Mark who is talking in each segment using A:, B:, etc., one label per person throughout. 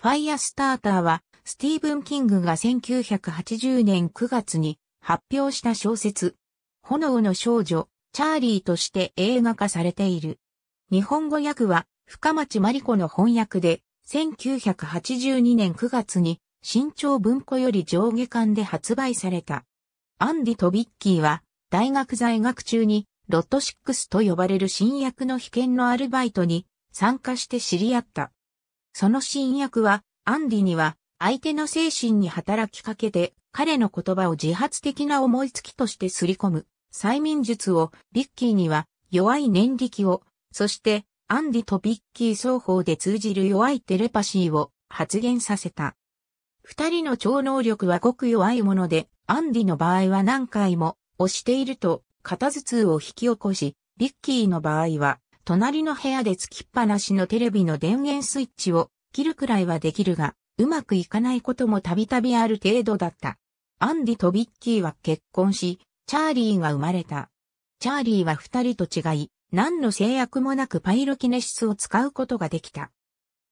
A: ファイアスターターは、スティーブン・キングが1980年9月に発表した小説、炎の少女、チャーリーとして映画化されている。日本語訳は、深町真理子の翻訳で、1982年9月に、新潮文庫より上下巻で発売された。アンディとビッキーは、大学在学中に、ロット6と呼ばれる新薬の被験のアルバイトに参加して知り合った。その新薬は、アンディには、相手の精神に働きかけて、彼の言葉を自発的な思いつきとしてすり込む、催眠術を、ビッキーには、弱い念力を、そして、アンディとビッキー双方で通じる弱いテレパシーを発現させた。二人の超能力はごく弱いもので、アンディの場合は何回も押していると肩頭痛を引き起こし、ビッキーの場合は隣の部屋でつきっぱなしのテレビの電源スイッチを切るくらいはできるが、うまくいかないこともたびたびある程度だった。アンディとビッキーは結婚し、チャーリーが生まれた。チャーリーは二人と違い、何の制約もなくパイロキネシスを使うことができた。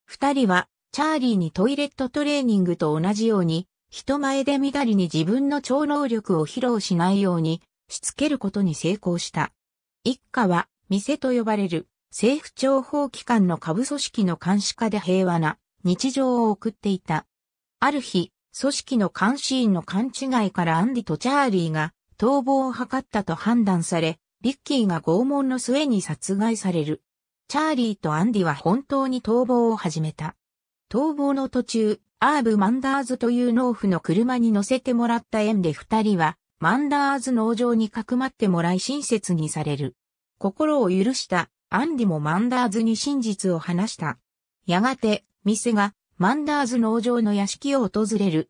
A: 二人は、チャーリーにトイレットトレーニングと同じように、人前でみだりに自分の超能力を披露しないように、しつけることに成功した。一家は、店と呼ばれる政府情報機関の下部組織の監視下で平和な日常を送っていた。ある日、組織の監視員の勘違いからアンディとチャーリーが逃亡を図ったと判断され、ビッキーが拷問の末に殺害される。チャーリーとアンディは本当に逃亡を始めた。逃亡の途中、アーブ・マンダーズという農夫の車に乗せてもらった縁で二人は、マンダーズ農場にかくまってもらい親切にされる。心を許したアンディもマンダーズに真実を話した。やがて、店がマンダーズ農場の屋敷を訪れる。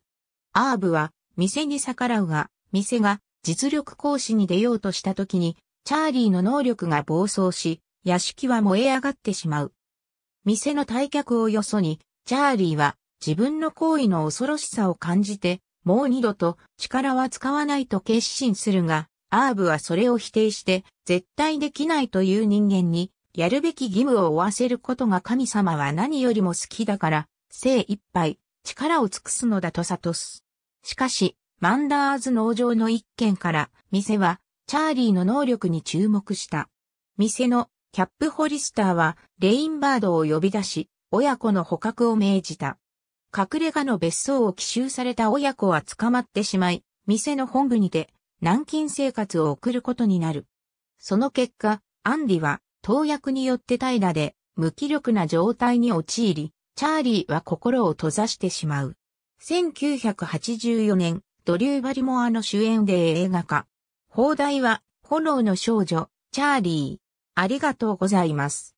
A: アーブは、店に逆らうが、店が実力行使に出ようとした時に、チャーリーの能力が暴走し、屋敷は燃え上がってしまう。店の退却をよそに、チャーリーは自分の行為の恐ろしさを感じて、もう二度と力は使わないと決心するが、アーブはそれを否定して、絶対できないという人間にやるべき義務を負わせることが神様は何よりも好きだから、精一杯、力を尽くすのだと悟す。しかし、マンダーズ農場の一件から、店は、チャーリーの能力に注目した。店のキャップホリスターは、レインバードを呼び出し、親子の捕獲を命じた。隠れ家の別荘を奇襲された親子は捕まってしまい、店の本部にて、軟禁生活を送ることになる。その結果、アンディは、投薬によって平らで無気力な状態に陥り、チャーリーは心を閉ざしてしまう。1984年、ドリュー・バリモアの主演で映画化。放題は、炎の少女、チャーリー。ありがとうございます。